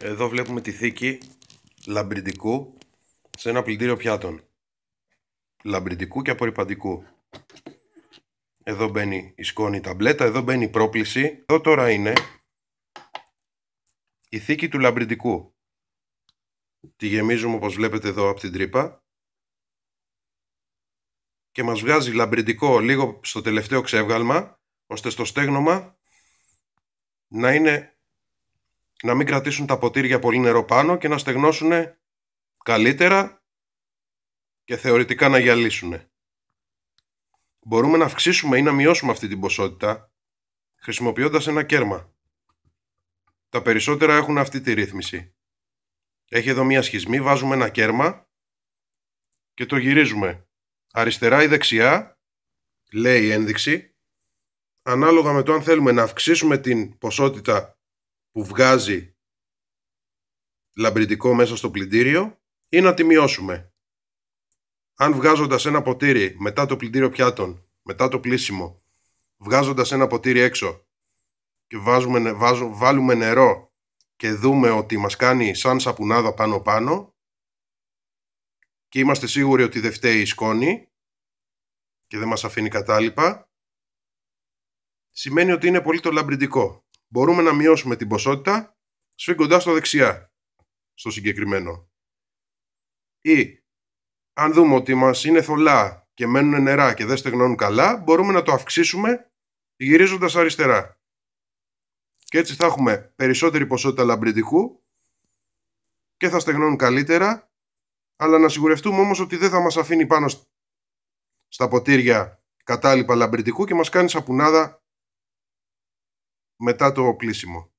Εδώ βλέπουμε τη θήκη λαμπριντικού σε ένα πλυντήριο πιάτων. Λαμπριντικού και απορριπαντικού. Εδώ μπαίνει η σκόνη η ταμπλέτα, εδώ μπαίνει η πρόκληση. Εδώ τώρα είναι η θήκη του λαμπριντικού. Τη γεμίζουμε όπως βλέπετε εδώ από την τρύπα. Και μας βγάζει λαμπριντικό λίγο στο τελευταίο ξεύγαλμα, ώστε στο στέγνομα να είναι να μην κρατήσουν τα ποτήρια πολύ νερό πάνω και να στεγνώσουν καλύτερα και θεωρητικά να γυαλίσουν. Μπορούμε να αυξήσουμε ή να μειώσουμε αυτή την ποσότητα χρησιμοποιώντας ένα κέρμα. Τα περισσότερα έχουν αυτή τη ρύθμιση. Έχει εδώ μία σχισμή, βάζουμε ένα κέρμα και το γυρίζουμε. Αριστερά ή δεξιά, λέει η ένδειξη, ανάλογα με το αν θέλουμε να αυξήσουμε την ποσότητα που βγάζει λαμπριτικό μέσα στο πλυντήριο ή να τη μειώσουμε. Αν βγάζοντας ένα ποτήρι μετά το πλυντήριο πιάτων, μετά το πλήσιμο, βγάζοντας ένα ποτήρι έξω και βάζουμε, βάλουμε νερό και δούμε ότι μας κάνει σαν σαπουνάδα πάνω-πάνω και είμαστε σίγουροι ότι δεν φταίει η σκόνη και δεν μας αφήνει κατάλοιπα, σημαίνει ότι είναι πολύ το λαμπριντικό μπορούμε να μειώσουμε την ποσότητα σφίγγοντας στο δεξιά στο συγκεκριμένο. Ή αν δούμε ότι μας είναι θολά και μένουν νερά και δεν στεγνώνουν καλά, μπορούμε να το αυξήσουμε γυρίζοντας αριστερά. Και έτσι θα έχουμε περισσότερη ποσότητα λαμπριτικού και θα στεγνώνουν καλύτερα, αλλά να σιγουρευτούμε όμως ότι δεν θα μας αφήνει πάνω στα ποτήρια κατάλοιπα λαμπριντικού και μας κάνει σαπουνάδα μετά το κλείσιμο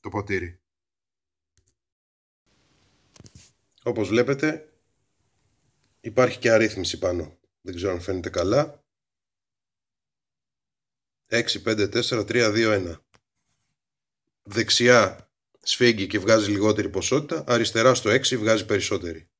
το ποτήρι. Όπως βλέπετε υπάρχει και αρρύθμιση πάνω. Δεν ξέρω αν φαίνεται καλά. 6, 5, 4, 3, 2, 1. Δεξιά σφίγγει και βγάζει λιγότερη ποσότητα. Αριστερά στο 6 βγάζει περισσότερη.